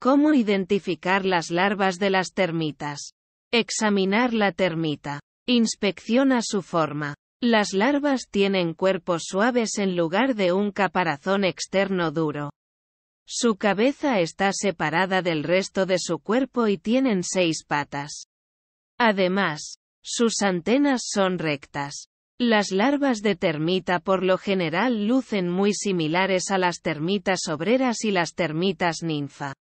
Cómo identificar las larvas de las termitas. Examinar la termita. Inspecciona su forma. Las larvas tienen cuerpos suaves en lugar de un caparazón externo duro. Su cabeza está separada del resto de su cuerpo y tienen seis patas. Además, sus antenas son rectas. Las larvas de termita por lo general lucen muy similares a las termitas obreras y las termitas ninfa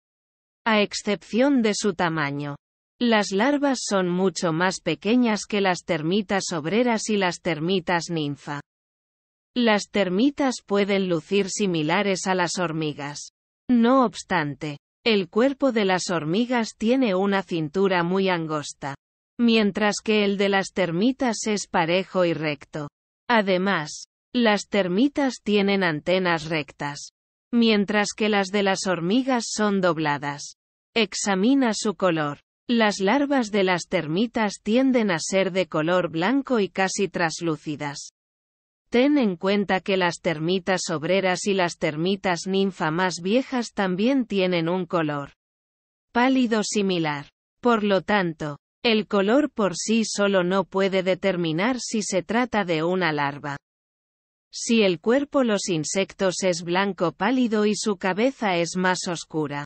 a excepción de su tamaño. Las larvas son mucho más pequeñas que las termitas obreras y las termitas ninfa. Las termitas pueden lucir similares a las hormigas. No obstante, el cuerpo de las hormigas tiene una cintura muy angosta, mientras que el de las termitas es parejo y recto. Además, las termitas tienen antenas rectas, mientras que las de las hormigas son dobladas. Examina su color. Las larvas de las termitas tienden a ser de color blanco y casi traslúcidas. Ten en cuenta que las termitas obreras y las termitas ninfa más viejas también tienen un color pálido similar. Por lo tanto, el color por sí solo no puede determinar si se trata de una larva. Si el cuerpo los insectos es blanco pálido y su cabeza es más oscura.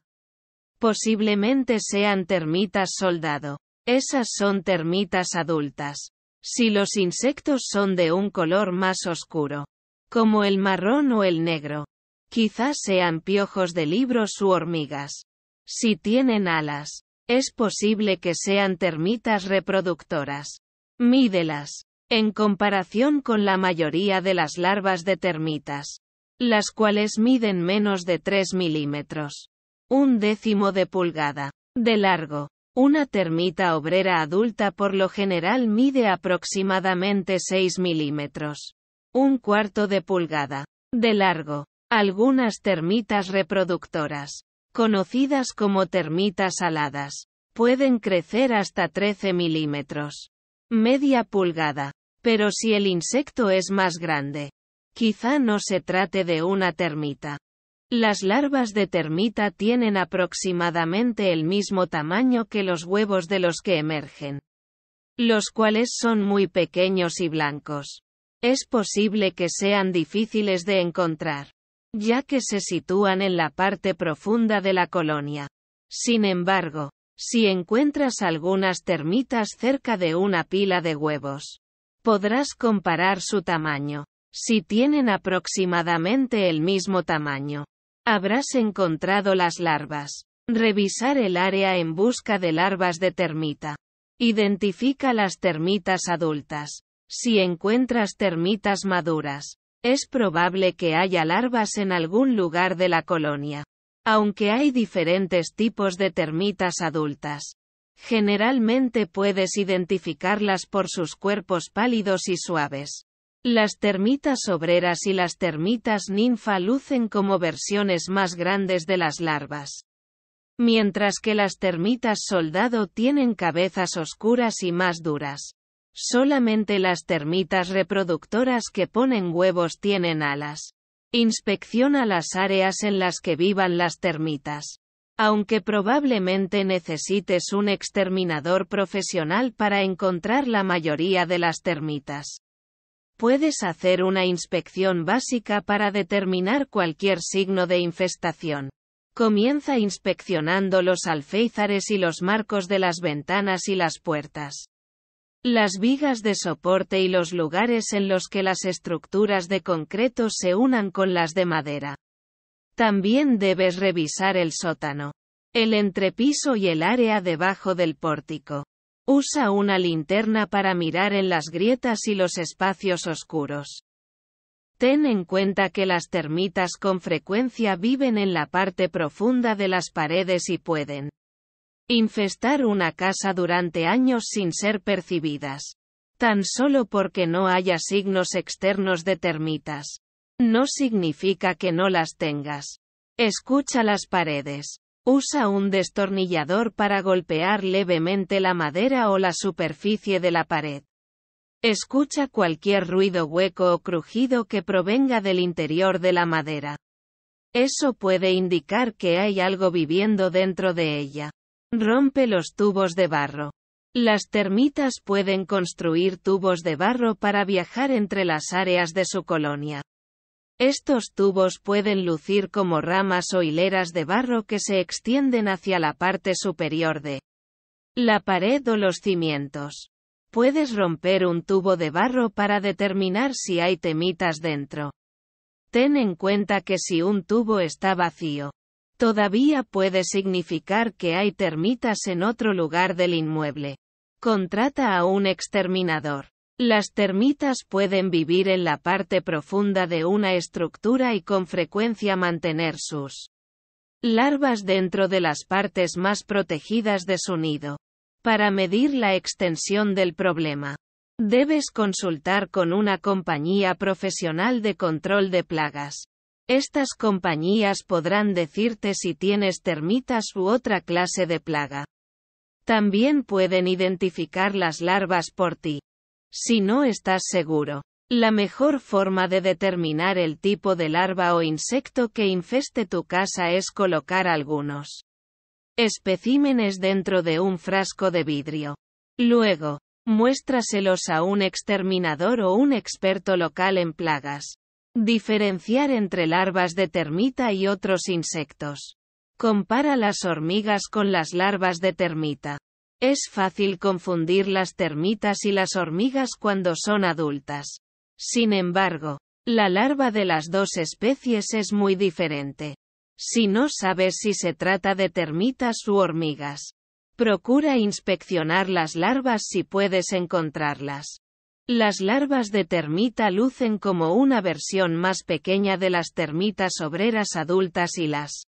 Posiblemente sean termitas soldado. Esas son termitas adultas. Si los insectos son de un color más oscuro, como el marrón o el negro, quizás sean piojos de libros u hormigas. Si tienen alas, es posible que sean termitas reproductoras. Mídelas en comparación con la mayoría de las larvas de termitas, las cuales miden menos de 3 milímetros, un décimo de pulgada, de largo. Una termita obrera adulta por lo general mide aproximadamente 6 milímetros, un cuarto de pulgada, de largo. Algunas termitas reproductoras, conocidas como termitas aladas, pueden crecer hasta 13 milímetros, media pulgada, pero si el insecto es más grande, quizá no se trate de una termita. Las larvas de termita tienen aproximadamente el mismo tamaño que los huevos de los que emergen, los cuales son muy pequeños y blancos. Es posible que sean difíciles de encontrar, ya que se sitúan en la parte profunda de la colonia. Sin embargo, si encuentras algunas termitas cerca de una pila de huevos, Podrás comparar su tamaño. Si tienen aproximadamente el mismo tamaño, habrás encontrado las larvas. Revisar el área en busca de larvas de termita. Identifica las termitas adultas. Si encuentras termitas maduras, es probable que haya larvas en algún lugar de la colonia. Aunque hay diferentes tipos de termitas adultas, Generalmente puedes identificarlas por sus cuerpos pálidos y suaves. Las termitas obreras y las termitas ninfa lucen como versiones más grandes de las larvas. Mientras que las termitas soldado tienen cabezas oscuras y más duras. Solamente las termitas reproductoras que ponen huevos tienen alas. Inspecciona las áreas en las que vivan las termitas aunque probablemente necesites un exterminador profesional para encontrar la mayoría de las termitas. Puedes hacer una inspección básica para determinar cualquier signo de infestación. Comienza inspeccionando los alféizares y los marcos de las ventanas y las puertas. Las vigas de soporte y los lugares en los que las estructuras de concreto se unan con las de madera. También debes revisar el sótano, el entrepiso y el área debajo del pórtico. Usa una linterna para mirar en las grietas y los espacios oscuros. Ten en cuenta que las termitas con frecuencia viven en la parte profunda de las paredes y pueden infestar una casa durante años sin ser percibidas. Tan solo porque no haya signos externos de termitas. No significa que no las tengas. Escucha las paredes. Usa un destornillador para golpear levemente la madera o la superficie de la pared. Escucha cualquier ruido hueco o crujido que provenga del interior de la madera. Eso puede indicar que hay algo viviendo dentro de ella. Rompe los tubos de barro. Las termitas pueden construir tubos de barro para viajar entre las áreas de su colonia. Estos tubos pueden lucir como ramas o hileras de barro que se extienden hacia la parte superior de la pared o los cimientos. Puedes romper un tubo de barro para determinar si hay temitas dentro. Ten en cuenta que si un tubo está vacío, todavía puede significar que hay termitas en otro lugar del inmueble. Contrata a un exterminador. Las termitas pueden vivir en la parte profunda de una estructura y con frecuencia mantener sus larvas dentro de las partes más protegidas de su nido. Para medir la extensión del problema, debes consultar con una compañía profesional de control de plagas. Estas compañías podrán decirte si tienes termitas u otra clase de plaga. También pueden identificar las larvas por ti si no estás seguro. La mejor forma de determinar el tipo de larva o insecto que infeste tu casa es colocar algunos especímenes dentro de un frasco de vidrio. Luego, muéstraselos a un exterminador o un experto local en plagas. Diferenciar entre larvas de termita y otros insectos. Compara las hormigas con las larvas de termita. Es fácil confundir las termitas y las hormigas cuando son adultas. Sin embargo, la larva de las dos especies es muy diferente. Si no sabes si se trata de termitas u hormigas, procura inspeccionar las larvas si puedes encontrarlas. Las larvas de termita lucen como una versión más pequeña de las termitas obreras adultas y las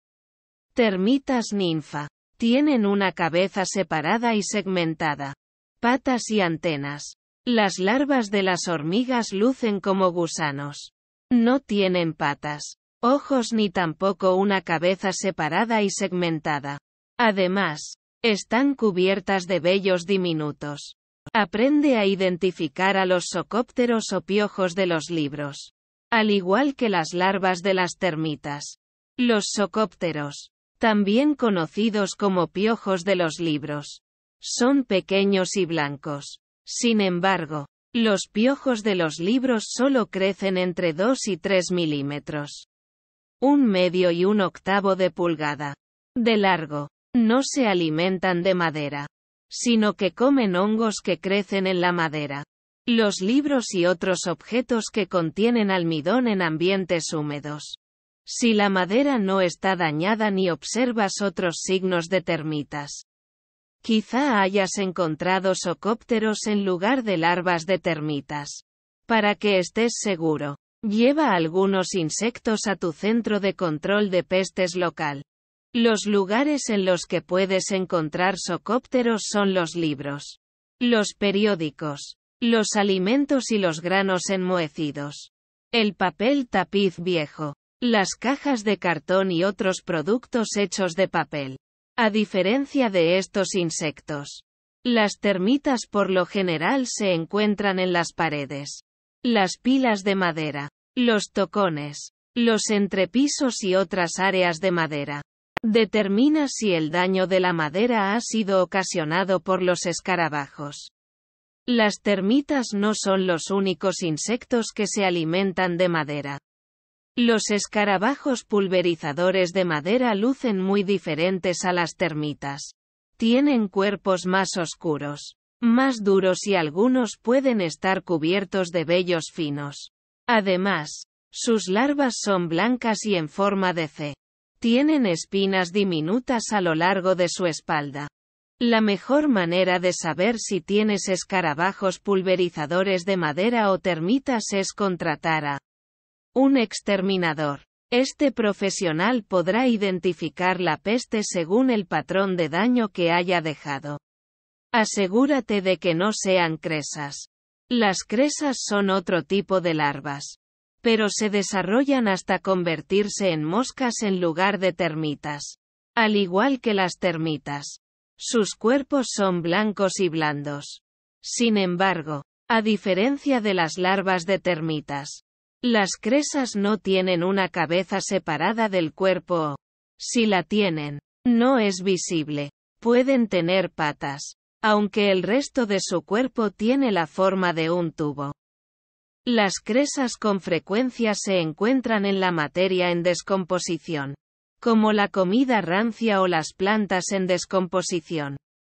termitas ninfa. Tienen una cabeza separada y segmentada. Patas y antenas. Las larvas de las hormigas lucen como gusanos. No tienen patas, ojos ni tampoco una cabeza separada y segmentada. Además, están cubiertas de vellos diminutos. Aprende a identificar a los socópteros o piojos de los libros. Al igual que las larvas de las termitas. Los socópteros, también conocidos como piojos de los libros. Son pequeños y blancos. Sin embargo, los piojos de los libros solo crecen entre 2 y 3 milímetros. Un medio y un octavo de pulgada. De largo. No se alimentan de madera. Sino que comen hongos que crecen en la madera. Los libros y otros objetos que contienen almidón en ambientes húmedos. Si la madera no está dañada ni observas otros signos de termitas. Quizá hayas encontrado socópteros en lugar de larvas de termitas. Para que estés seguro, lleva algunos insectos a tu centro de control de pestes local. Los lugares en los que puedes encontrar socópteros son los libros, los periódicos, los alimentos y los granos enmohecidos. El papel tapiz viejo, las cajas de cartón y otros productos hechos de papel. A diferencia de estos insectos, las termitas por lo general se encuentran en las paredes, las pilas de madera, los tocones, los entrepisos y otras áreas de madera. Determina si el daño de la madera ha sido ocasionado por los escarabajos. Las termitas no son los únicos insectos que se alimentan de madera. Los escarabajos pulverizadores de madera lucen muy diferentes a las termitas. Tienen cuerpos más oscuros, más duros y algunos pueden estar cubiertos de vellos finos. Además, sus larvas son blancas y en forma de C. Tienen espinas diminutas a lo largo de su espalda. La mejor manera de saber si tienes escarabajos pulverizadores de madera o termitas es contratar a un exterminador. Este profesional podrá identificar la peste según el patrón de daño que haya dejado. Asegúrate de que no sean cresas. Las cresas son otro tipo de larvas. Pero se desarrollan hasta convertirse en moscas en lugar de termitas. Al igual que las termitas. Sus cuerpos son blancos y blandos. Sin embargo, a diferencia de las larvas de termitas, las cresas no tienen una cabeza separada del cuerpo. Si la tienen, no es visible. Pueden tener patas, aunque el resto de su cuerpo tiene la forma de un tubo. Las cresas con frecuencia se encuentran en la materia en descomposición, como la comida rancia o las plantas en descomposición.